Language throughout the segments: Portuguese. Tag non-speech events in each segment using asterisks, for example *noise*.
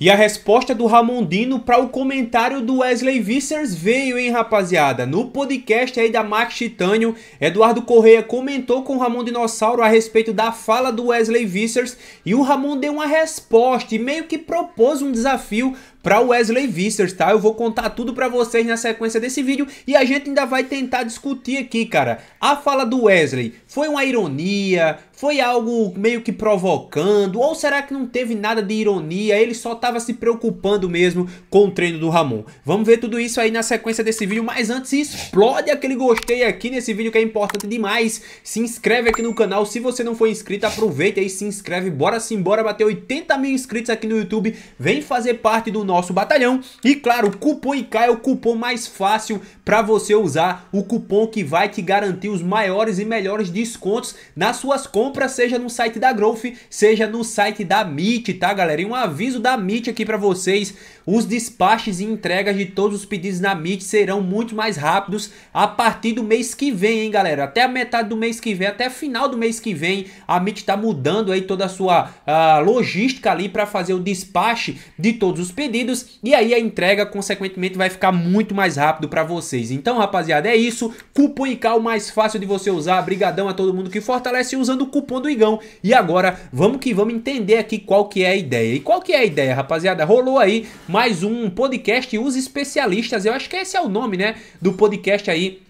E a resposta do Ramondino para o comentário do Wesley Vissers veio, hein, rapaziada? No podcast aí da Max Titânio, Eduardo Correia comentou com o Ramon Dinossauro a respeito da fala do Wesley Vissers e o Ramon deu uma resposta e meio que propôs um desafio para Wesley Vissers, tá? Eu vou contar tudo para vocês na sequência desse vídeo e a gente ainda vai tentar discutir aqui, cara. A fala do Wesley foi uma ironia, foi algo meio que provocando, ou será que não teve nada de ironia, ele só tava se preocupando mesmo com o treino do Ramon? Vamos ver tudo isso aí na sequência desse vídeo, mas antes explode aquele gostei aqui nesse vídeo que é importante demais, se inscreve aqui no canal, se você não for inscrito, aproveita e se inscreve, bora sim, bora bater 80 mil inscritos aqui no YouTube, vem fazer parte do nosso nosso batalhão. E claro, o cupom IK é o cupom mais fácil para você usar, o cupom que vai te garantir os maiores e melhores descontos nas suas compras, seja no site da Growth, seja no site da MIT, tá galera? E um aviso da MIT aqui para vocês, os despaches e entregas de todos os pedidos na MIT serão muito mais rápidos a partir do mês que vem, hein galera? Até a metade do mês que vem, até final do mês que vem, a MIT está mudando aí toda a sua ah, logística ali para fazer o despacho de todos os pedidos e aí a entrega consequentemente vai ficar muito mais rápido para vocês. Então rapaziada, é isso, cupom ICAL mais fácil de você usar, brigadão a todo mundo que fortalece usando o cupom do Igão. E agora, vamos que vamos entender aqui qual que é a ideia. E qual que é a ideia, rapaziada? Rolou aí mais um podcast Os Especialistas, eu acho que esse é o nome, né, do podcast aí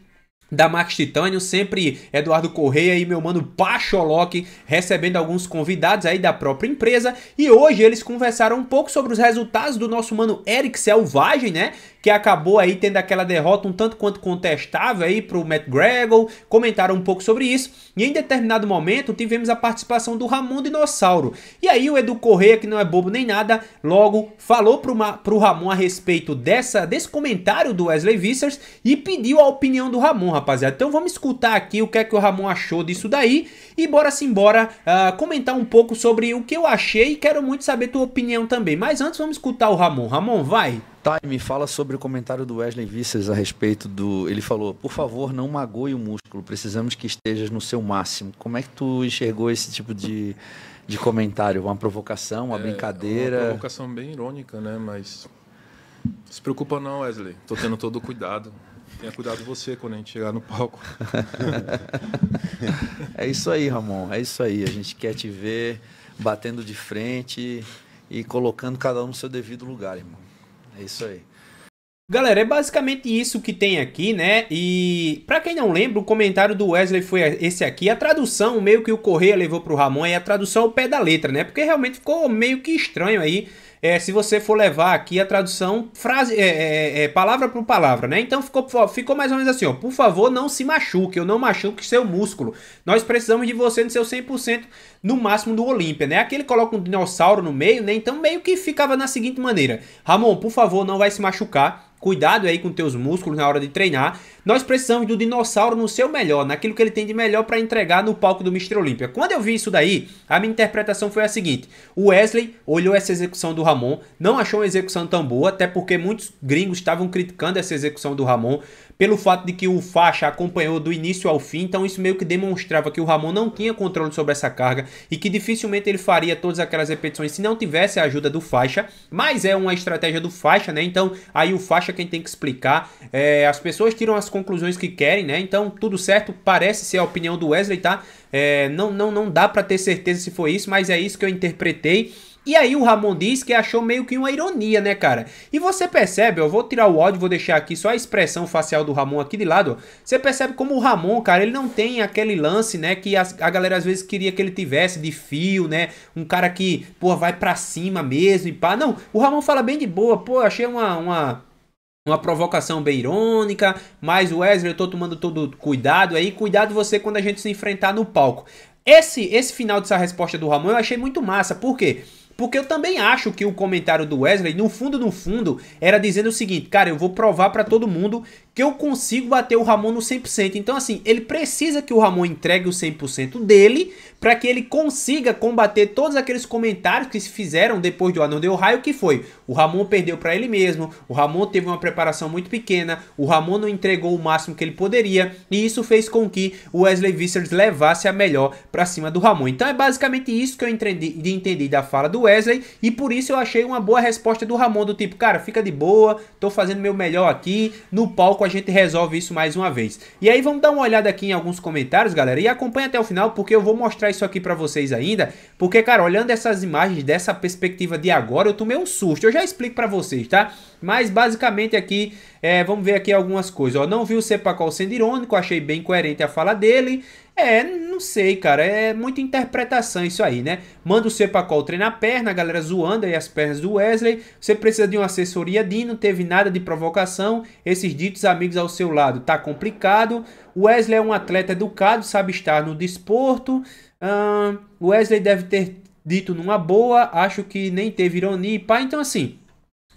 da Max Titânio, sempre Eduardo Correia e meu mano Pacholoc recebendo alguns convidados aí da própria empresa e hoje eles conversaram um pouco sobre os resultados do nosso mano Eric Selvagem, né? Que acabou aí tendo aquela derrota um tanto quanto contestável aí pro Matt Gregor, comentaram um pouco sobre isso e em determinado momento tivemos a participação do Ramon Dinossauro e aí o Edu Correia, que não é bobo nem nada, logo falou pro, Ma pro Ramon a respeito dessa, desse comentário do Wesley Vissers e pediu a opinião do Ramon, rapaz rapaziada. Então vamos escutar aqui o que é que o Ramon achou disso daí e bora se embora uh, ah, comentar um pouco sobre o que eu achei e quero muito saber tua opinião também. Mas antes vamos escutar o Ramon. Ramon, vai! Time fala sobre o comentário do Wesley Vissers a respeito do... Ele falou, por favor, não magoe o músculo, precisamos que estejas no seu máximo. Como é que tu enxergou esse tipo de, de comentário? Uma provocação, uma é, brincadeira? É uma provocação bem irônica, né? Mas se preocupa não, Wesley. Tô tendo todo o cuidado. Tenha cuidado de você quando a gente chegar no palco. *laughs* é isso aí, Ramon. É isso aí. A gente quer te ver batendo de frente e colocando cada um no seu devido lugar, irmão. É isso aí. Galera, é basicamente isso que tem aqui, né? E para quem não lembra, o comentário do Wesley foi esse aqui. A tradução, meio que o Correia levou pro Ramon, é a tradução ao pé da letra, né? Porque realmente ficou meio que estranho aí é, se você for levar aqui a tradução frase, é, é, é palavra por palavra, né? Então ficou, ficou mais ou menos assim, ó. Por favor, não se machuque, eu não machuque seu músculo. Nós precisamos de você no seu 100% no máximo do Olímpia, né? Aqui ele coloca um dinossauro no meio, né? Então meio que ficava na seguinte maneira. Ramon, por favor, não vai se machucar. Cuidado aí com teus músculos na hora de treinar. Nós precisamos do dinossauro no seu melhor, naquilo que ele tem de melhor para entregar no palco do Mr. Olímpia. Quando eu vi isso daí, a minha interpretação foi a seguinte: o Wesley olhou essa execução do Ramon Ramon. Não achou uma execução tão boa, até porque muitos gringos estavam criticando essa execução do Ramon pelo fato de que o Faixa acompanhou do início ao fim, então isso meio que demonstrava que o Ramon não tinha controle sobre essa carga e que dificilmente ele faria todas aquelas repetições se não tivesse a ajuda do Faixa, mas é uma estratégia do Faixa, né? Então aí o Faixa quem tem que explicar, é, as pessoas tiram as conclusões que querem, né? Então tudo certo, parece ser a opinião do Wesley, tá? É, não, não, não dá para ter certeza se foi isso, mas é isso que eu interpretei. E aí o Ramon diz que achou meio que uma ironia, né, cara? E você percebe, eu vou tirar o áudio, vou deixar aqui só a expressão facial do Ramon aqui de lado. Ó. Você percebe como o Ramon, cara, ele não tem aquele lance, né, que a, a galera às vezes queria que ele tivesse de fio, né? Um cara que, pô, vai pra cima mesmo e pá. Não, o Ramon fala bem de boa, pô, achei uma... uma uma provocação bem irônica, mas Wesley, eu tô tomando todo cuidado aí, cuidado você quando a gente se enfrentar no palco. Esse esse final dessa resposta do Ramon eu achei muito massa, por quê? Porque eu também acho que o comentário do Wesley, no fundo, no fundo, era dizendo o seguinte, cara, eu vou provar para todo mundo que eu consigo bater o Ramon no 100%. Então, assim, ele precisa que o Ramon entregue o 100% dele para que ele consiga combater todos aqueles comentários que se fizeram depois do Anão Del Raio, que foi o Ramon perdeu para ele mesmo, o Ramon teve uma preparação muito pequena, o Ramon não entregou o máximo que ele poderia, e isso fez com que o Wesley Vissers levasse a melhor para cima do Ramon. Então, é basicamente isso que eu entendi, entendi da fala do Wesley, e por isso eu achei uma boa resposta do Ramon, do tipo, cara, fica de boa, tô fazendo meu melhor aqui, no palco a gente resolve isso mais uma vez. E aí vamos dar uma olhada aqui em alguns comentários, galera, e acompanha até o final porque eu vou mostrar isso aqui pra vocês ainda, porque, cara, olhando essas imagens dessa perspectiva de agora, eu tomei um susto, eu já explico pra vocês, tá? Mas basicamente aqui, é, vamos ver aqui algumas coisas, ó, não vi o Sepacol sendo irônico, achei bem coerente a fala dele, é, não sei, cara. É muita interpretação isso aí, né? Manda o Sepacol treinar a perna, a galera zoando aí as pernas do Wesley. Você precisa de uma assessoria Dino. não teve nada de provocação. Esses ditos amigos ao seu lado tá complicado. Wesley é um atleta educado, sabe estar no desporto. Wesley deve ter dito numa boa, acho que nem teve ironia e pá. Então, assim,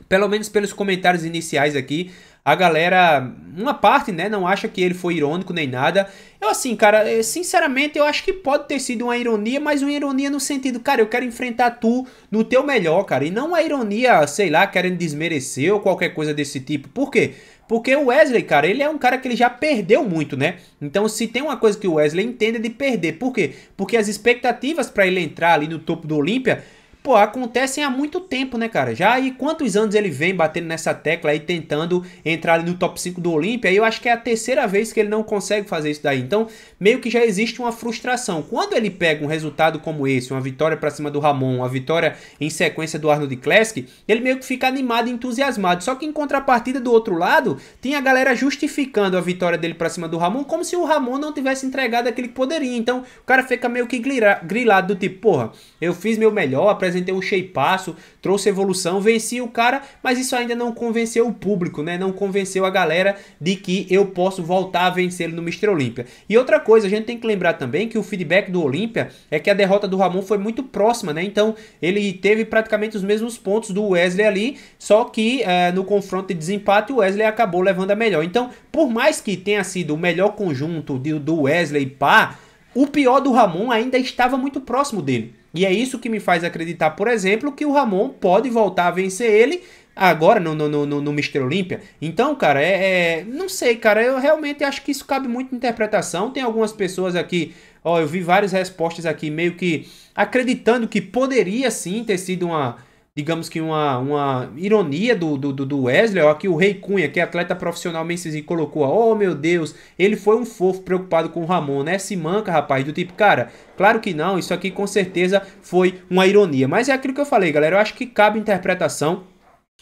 pelo menos pelos comentários iniciais aqui, a galera, uma parte, né, não acha que ele foi irônico nem nada. Eu, assim, cara, eh, sinceramente, eu acho que pode ter sido uma ironia, mas uma ironia no sentido, cara, eu quero enfrentar tu no teu melhor, cara. E não uma ironia, sei lá, querendo desmerecer ou qualquer coisa desse tipo. Por quê? Porque o Wesley, cara, ele é um cara que ele já perdeu muito, né? Então, se tem uma coisa que o Wesley entende é de perder. Por quê? Porque as expectativas para ele entrar ali no topo do Olímpia pô, acontecem há muito tempo, né, cara? Já aí quantos anos ele vem batendo nessa tecla aí, tentando entrar no top 5 do Olímpia, eu acho que é a terceira vez que ele não consegue fazer isso daí. Então, meio que já existe uma frustração. Quando ele pega um resultado como esse, uma vitória para cima do Ramon, uma vitória em sequência do Arnold Classic, ele meio que fica animado, entusiasmado. Só que em contrapartida do outro lado, tem a galera justificando a vitória dele para cima do Ramon, como se o Ramon não tivesse entregado aquele que poderia. Então, o cara fica meio que grilado do tipo, porra, eu fiz meu melhor, apresentei tem um cheipaço, trouxe evolução, venci o cara, mas isso ainda não convenceu o público, né? Não convenceu a galera de que eu posso voltar a vencê-lo no Mr. Olímpia. E outra coisa, a gente tem que lembrar também que o feedback do Olímpia é que a derrota do Ramon foi muito próxima, né? Então ele teve praticamente os mesmos pontos do Wesley ali, só que é, no confronto de desempate o Wesley acabou levando a melhor. Então, por mais que tenha sido o melhor conjunto de, do Wesley e pá, o pior do Ramon ainda estava muito próximo dele. E é isso que me faz acreditar, por exemplo, que o Ramon pode voltar a vencer ele agora no, no, no, no Mister Olímpia. Então, cara, é, é, Não sei, cara. Eu realmente acho que isso cabe muito interpretação. Tem algumas pessoas aqui. Ó, eu vi várias respostas aqui, meio que acreditando que poderia sim ter sido uma digamos que uma, uma ironia do, do, do Wesley, ó, que o Rei Cunha, que é atleta profissional Menzies, colocou, ó, oh meu Deus, ele foi um fofo preocupado com o Ramon, né? Se manca, rapaz, do tipo, cara, claro que não, isso aqui com certeza foi uma ironia. Mas é aquilo que eu falei, galera, eu acho que cabe interpretação.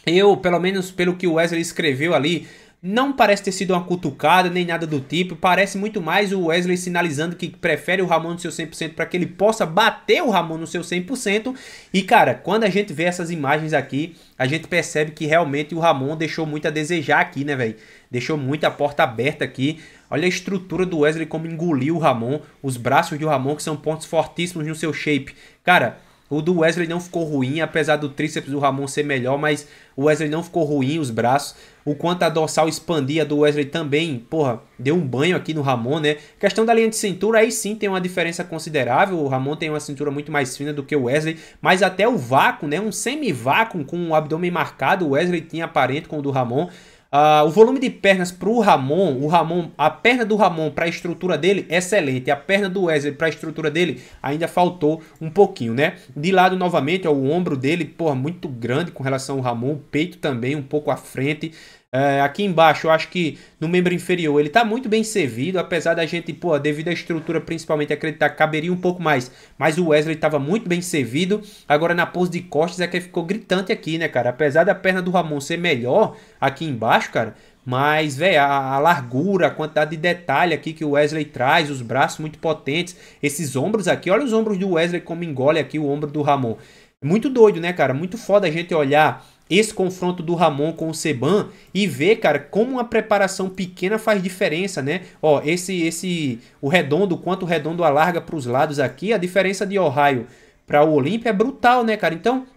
Eu, pelo menos pelo que o Wesley escreveu ali, não parece ter sido uma cutucada nem nada do tipo. Parece muito mais o Wesley sinalizando que prefere o Ramon no seu 100% para que ele possa bater o Ramon no seu 100%. E cara, quando a gente vê essas imagens aqui, a gente percebe que realmente o Ramon deixou muito a desejar aqui, né, velho? Deixou muita porta aberta aqui. Olha a estrutura do Wesley como engoliu o Ramon, os braços de Ramon que são pontos fortíssimos no seu shape. Cara, o do Wesley não ficou ruim, apesar do tríceps do Ramon ser melhor, mas o Wesley não ficou ruim os braços. O quanto a dorsal expandia do Wesley também, porra, deu um banho aqui no Ramon, né? Questão da linha de cintura, aí sim tem uma diferença considerável. O Ramon tem uma cintura muito mais fina do que o Wesley, mas até o vácuo, né? Um semi-vácuo com o abdômen marcado, o Wesley tinha aparente com o do Ramon. Uh, o volume de pernas para o Ramon, o Ramon, a perna do Ramon para a estrutura dele, excelente. A perna do Wesley para a estrutura dele ainda faltou um pouquinho, né? De lado novamente, ó, o ombro dele, porra, muito grande com relação ao Ramon, o peito também um pouco à frente. É, aqui embaixo, eu acho que no membro inferior ele está muito bem servido, apesar da gente, pô, devido à estrutura principalmente, acreditar que caberia um pouco mais. Mas o Wesley estava muito bem servido. Agora na pose de costas é que ficou gritante aqui, né, cara? Apesar da perna do Ramon ser melhor aqui embaixo, cara, mas, velho, a, a, largura, a quantidade de detalhe aqui que o Wesley traz, os braços muito potentes, esses ombros aqui, olha os ombros do Wesley como engole aqui o ombro do Ramon. Muito doido, né, cara? Muito foda a gente olhar esse confronto do Ramon com o Seban e ver, cara, como uma preparação pequena faz diferença, né? Ó, esse esse o redondo, quanto o redondo alarga para os lados aqui, a diferença de Ohio para o Olímpia é brutal, né, cara? Então,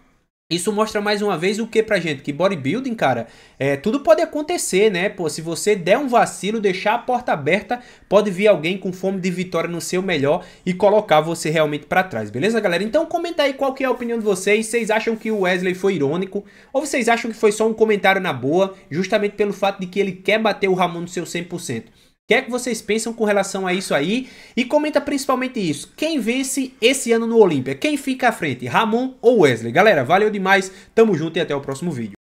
isso mostra mais uma vez o que pra gente? Que bodybuilding, cara, é, tudo pode acontecer, né? Pô, se você der um vacilo, deixar a porta aberta, pode vir alguém com fome de vitória no seu melhor e colocar você realmente para trás, beleza, galera? Então comenta aí qual que é a opinião de vocês. Vocês acham que o Wesley foi irônico? Ou vocês acham que foi só um comentário na boa, justamente pelo fato de que ele quer bater o Ramon no seu 100%? que é que vocês pensam com relação a isso aí? E comenta principalmente isso. Quem vence esse ano no Olímpia? Quem fica à frente, Ramon ou Wesley? Galera, valeu demais. Tamo junto e até o próximo vídeo.